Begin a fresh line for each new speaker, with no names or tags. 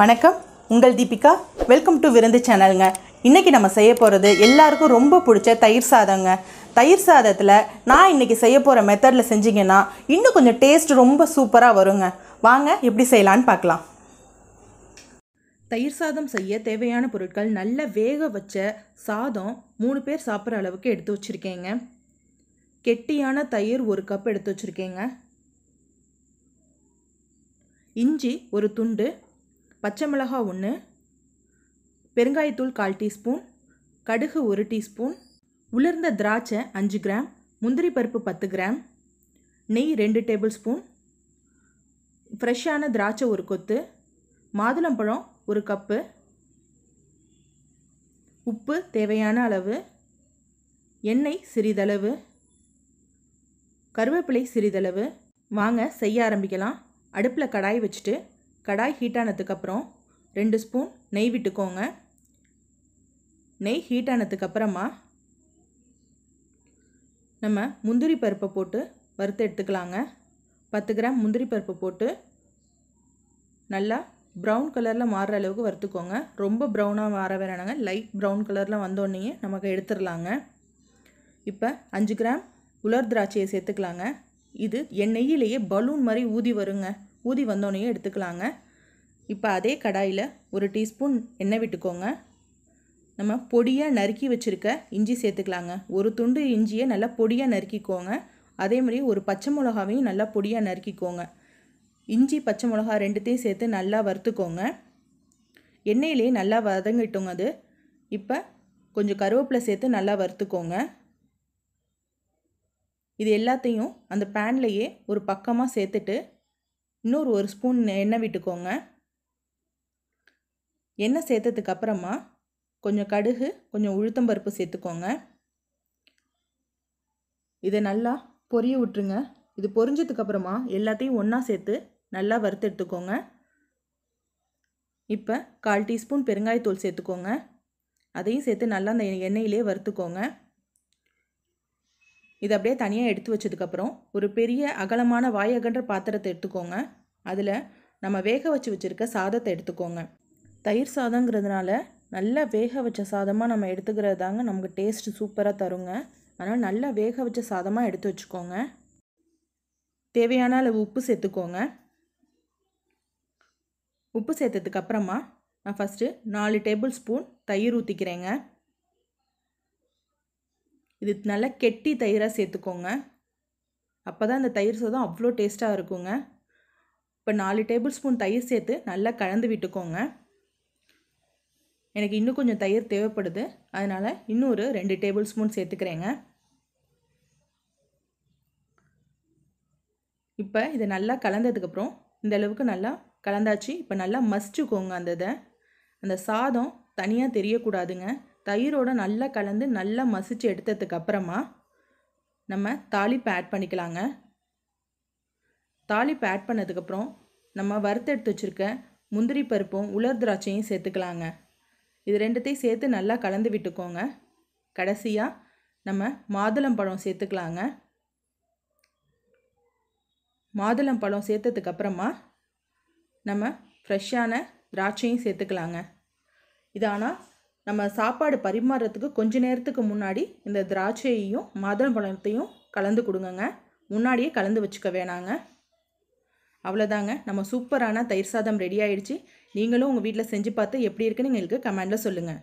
வணக்கம் உங்கள் Deepika welcome to விருந்து சேனலுங்க இன்றைக்கி நம்ம செய்ய போகிறது எல்லாருக்கும் ரொம்ப பிடிச்ச தயிர் சாதங்க தயிர் சாதத்தில் நான் இன்றைக்கி செய்ய போகிற மெத்தடில் செஞ்சிங்கன்னா இன்னும் கொஞ்சம் டேஸ்ட் ரொம்ப சூப்பராக வருங்க வாங்க எப்படி செய்யலான்னு பார்க்கலாம் தயிர் சாதம் செய்ய தேவையான பொருட்கள் நல்ல வேக வச்ச சாதம் மூணு பேர் சாப்பிட்ற அளவுக்கு எடுத்து வச்சுருக்கேங்க கெட்டியான தயிர் ஒரு கப் எடுத்து வச்சுருக்கேங்க இஞ்சி ஒரு துண்டு பச்சை மிளகா ஒன்று பெருங்காயத்தூள் கால் டீஸ்பூன் கடுகு ஒரு டீஸ்பூன் உலர்ந்த திராட்சை அஞ்சு கிராம் முந்திரி பருப்பு பத்து கிராம் நெய் ரெண்டு டேபிள் ஸ்பூன் ஃப்ரெஷ்ஷான திராட்சை ஒரு கொத்து மாதுளம்பழம் ஒரு கப்பு உப்பு தேவையான அளவு எண்ணெய் சிறிதளவு கருவேப்பிலை சிறிதளவு வாங்க செய்ய ஆரம்பிக்கலாம் அடுப்பில் கடாய் வச்சுட்டு கடாய் ஹீட் ஆனதுக்கப்புறம் ரெண்டு ஸ்பூன் நெய் விட்டுக்கோங்க நெய் ஹீட் ஆனதுக்கப்புறமா நம்ம முந்திரி பருப்பை போட்டு வறுத்து எடுத்துக்கலாங்க பத்து கிராம் முந்திரி பருப்பு போட்டு நல்லா ப்ரௌன் கலரில் மாறுற அளவுக்கு வறுத்துக்கோங்க ரொம்ப ப்ரௌனாக மாற வேணாங்க லைட் ப்ரௌன் கலரில் வந்தோடனே நமக்கு எடுத்துடலாங்க இப்போ அஞ்சு கிராம் உலர் திராட்சையை சேர்த்துக்கலாங்க இது என் நெய்யிலேயே பலூன் மாதிரி ஊதி வருங்க ஊதி வந்தோடனே எடுத்துக்கலாங்க இப்போ அதே கடாயில் ஒரு டீஸ்பூன் எண்ணெய் விட்டுக்கோங்க நம்ம பொடியாக நறுக்கி வச்சுருக்க இஞ்சி சேர்த்துக்கலாங்க ஒரு துண்டு இஞ்சியை நல்லா பொடியாக நறுக்கிக்கோங்க அதே மாதிரி ஒரு பச்சை மிளகாவையும் நல்லா பொடியாக நறுக்கிக்கோங்க இஞ்சி பச்சை மிளகா ரெண்டுத்தையும் சேர்த்து நல்லா வறுத்துக்கோங்க எண்ணெயிலே நல்லா வதங்கிட்டோங்க அது இப்போ கொஞ்சம் கருவேப்பிலை சேர்த்து நல்லா வறுத்துக்கோங்க இது எல்லாத்தையும் அந்த பேன்லேயே ஒரு பக்கமாக சேர்த்துட்டு இன்னொரு ஒரு ஸ்பூன் எண்ணெய் விட்டுக்கோங்க எண்ணெய் சேர்த்ததுக்கு அப்புறமா கொஞ்சம் கடுகு கொஞ்சம் உளுத்தம்பருப்பு சேர்த்துக்கோங்க இதை நல்லா பொரிய விட்டுருங்க இது பொரிஞ்சதுக்கப்புறமா எல்லாத்தையும் ஒன்றா சேர்த்து நல்லா வறுத்து எடுத்துக்கோங்க இப்போ கால் டீஸ்பூன் பெருங்காயத்தூள் சேர்த்துக்கோங்க அதையும் சேர்த்து நல்லா அந்த எண்ணெயிலே வறுத்துக்கோங்க இது அப்படியே தனியாக எடுத்து வச்சதுக்கப்புறம் ஒரு பெரிய அகலமான வாயகன்ற பாத்திரத்தை எடுத்துக்கோங்க அதில் நம்ம வேக வச்சு வச்சுருக்க சாதத்தை எடுத்துக்கோங்க தயிர் சாதங்கிறதுனால நல்லா வேக வச்ச சாதமாக நம்ம எடுத்துக்கிறது தாங்க நமக்கு டேஸ்ட்டு சூப்பராக தருங்க அதனால் நல்லா வேக வச்ச சாதமாக எடுத்து வச்சுக்கோங்க தேவையான அளவு உப்பு சேர்த்துக்கோங்க உப்பு சேர்த்ததுக்கப்புறமா நான் ஃபஸ்ட்டு நாலு டேபிள் ஸ்பூன் தயிர் ஊற்றிக்கிறேங்க இது நல்லா கெட்டி தயிராக சேர்த்துக்கோங்க அப்போ தான் இந்த தயிர் சாதம் அவ்வளோ டேஸ்ட்டாக இருக்குங்க இப்போ நாலு டேபிள் ஸ்பூன் தயிர் சேர்த்து நல்லா கலந்து விட்டுக்கோங்க எனக்கு இன்னும் கொஞ்சம் தயிர் தேவைப்படுது அதனால் இன்னொரு ரெண்டு டேபிள் ஸ்பூன் சேர்த்துக்கிறேங்க இப்போ இதை நல்லா கலந்ததுக்கப்புறம் இந்த அளவுக்கு நல்லா கலந்தாச்சு இப்போ நல்லா மசிச்சுக்கோங்க அந்த இதை அந்த சாதம் தனியாக தெரியக்கூடாதுங்க தயிரோட நல்லா கலந்து நல்லா மசிச்சு எடுத்ததுக்கப்புறமா நம்ம தாளிப்பு ஆட் பண்ணிக்கலாங்க தாளிப்பு ஆட் பண்ணதுக்கப்புறம் நம்ம வறுத்து எடுத்து வச்சுருக்க முந்திரி பருப்பும் உலர் திராட்சையும் சேர்த்துக்கலாங்க இது ரெண்டுத்தையும் சேர்த்து நல்லா கலந்து விட்டுக்கோங்க கடைசியாக நம்ம மாதுளம்பழம் சேர்த்துக்கலாங்க மாதுளம்பழம் சேர்த்ததுக்கப்புறமா நம்ம ஃப்ரெஷ்ஷான திராட்சையும் சேர்த்துக்கலாங்க இது ஆனால் நம்ம சாப்பாடு பரிமாறுறதுக்கு கொஞ்ச நேரத்துக்கு முன்னாடி இந்த திராட்சையையும் மாதுளம்பழத்தையும் கலந்து கொடுங்கங்க முன்னாடியே கலந்து வச்சுக்க வேணாங்க அவ்வளோதாங்க நம்ம சூப்பரான தயிர் சாதம் ரெடி ஆயிடுச்சு நீங்களும் உங்கள் வீட்டில் செஞ்சு பார்த்து எப்படி இருக்குன்னு எங்களுக்கு கமெண்டில் சொல்லுங்கள்